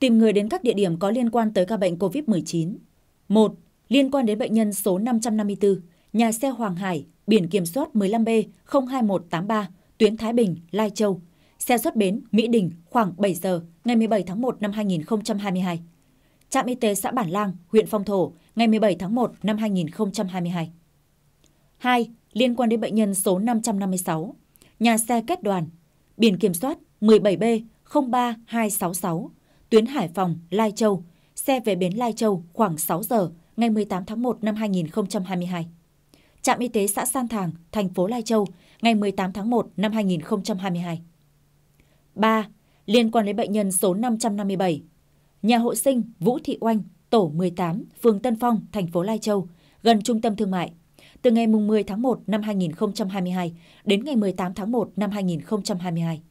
tìm người đến các địa điểm có liên quan tới ca bệnh COVID-19. 1. Liên quan đến bệnh nhân số 554, nhà xe Hoàng Hải, biển kiểm soát 15B02183, tuyến Thái Bình, Lai Châu. Xe xuất bến Mỹ Đình khoảng 7 giờ ngày 17 tháng 1 năm 2022. Trạm y tế xã Bản Lang, huyện Phong Thổ, ngày 17 tháng 1 năm 2022. 2. Liên quan đến bệnh nhân số 556, nhà xe kết đoàn, biển kiểm soát 17B03266, tuyến Hải Phòng, Lai Châu, xe về bến Lai Châu khoảng 6 giờ ngày 18 tháng 1 năm 2022. Trạm Y tế xã San Thàng, thành phố Lai Châu, ngày 18 tháng 1 năm 2022. 3. Liên quan đến bệnh nhân số 557, nhà hộ sinh Vũ Thị Oanh, tổ 18, phường Tân Phong, thành phố Lai Châu, gần trung tâm thương mại, từ ngày 10 tháng 1 năm 2022 đến ngày 18 tháng 1 năm 2022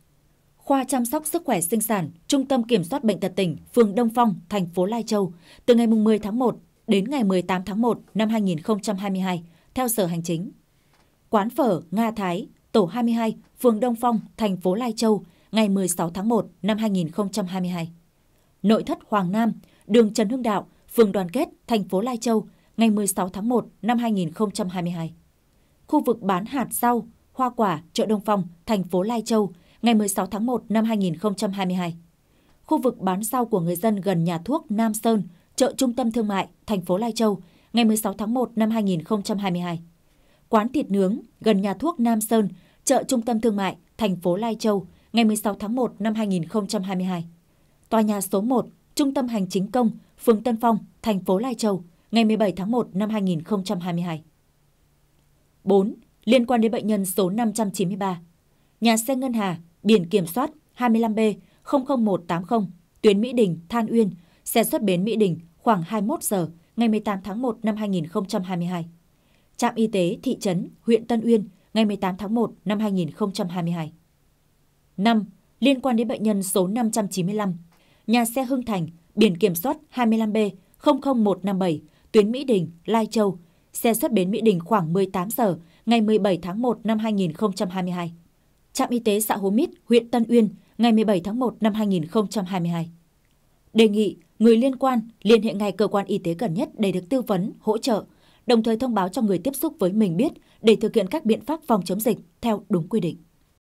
khoa chăm sóc sức khỏe sinh sản, Trung tâm Kiểm soát Bệnh tật tỉnh, phường Đông Phong, thành phố Lai Châu, từ ngày 10 tháng 1 đến ngày 18 tháng 1 năm 2022, theo giờ hành chính. Quán phở Nga Thái, tổ 22, phường Đông Phong, thành phố Lai Châu, ngày 16 tháng 1 năm 2022. Nội thất Hoàng Nam, đường Trần Hưng Đạo, phường Đoàn Kết, thành phố Lai Châu, ngày 16 tháng 1 năm 2022. Khu vực bán hạt rau, hoa quả, chợ Đông Phong, thành phố Lai Châu, ngày 16 tháng 1 năm 2022. Khu vực bán rau của người dân gần nhà thuốc Nam Sơn, chợ trung tâm thương mại, thành phố Lai Châu, ngày 16 tháng 1 năm 2022. Quán thịt nướng gần nhà thuốc Nam Sơn, chợ trung tâm thương mại, thành phố Lai Châu, ngày 16 tháng 1 năm 2022. Tòa nhà số 1, Trung tâm Hành chính công, phường Tân Phong, thành phố Lai Châu, ngày 17 tháng 1 năm 2022. 4. Liên quan đến bệnh nhân số 593. Nhà xe Ngân Hà, biển kiểm soát 25B 00180, tuyến Mỹ Đình, Than Uyên, xe xuất bến Mỹ Đình khoảng 21 giờ ngày 18 tháng 1 năm 2022. Trạm y tế thị trấn, huyện Tân Uyên ngày 18 tháng 1 năm 2022. 5. Liên quan đến bệnh nhân số 595, nhà xe Hưng Thành, biển kiểm soát 25B 00157, tuyến Mỹ Đình, Lai Châu, xe xuất bến Mỹ Đình khoảng 18 giờ ngày 17 tháng 1 năm 2022 trạm y tế xã Hố Mít, huyện Tân Uyên ngày 17 tháng 1 năm 2022. Đề nghị người liên quan liên hệ ngay cơ quan y tế gần nhất để được tư vấn, hỗ trợ, đồng thời thông báo cho người tiếp xúc với mình biết để thực hiện các biện pháp phòng chống dịch theo đúng quy định.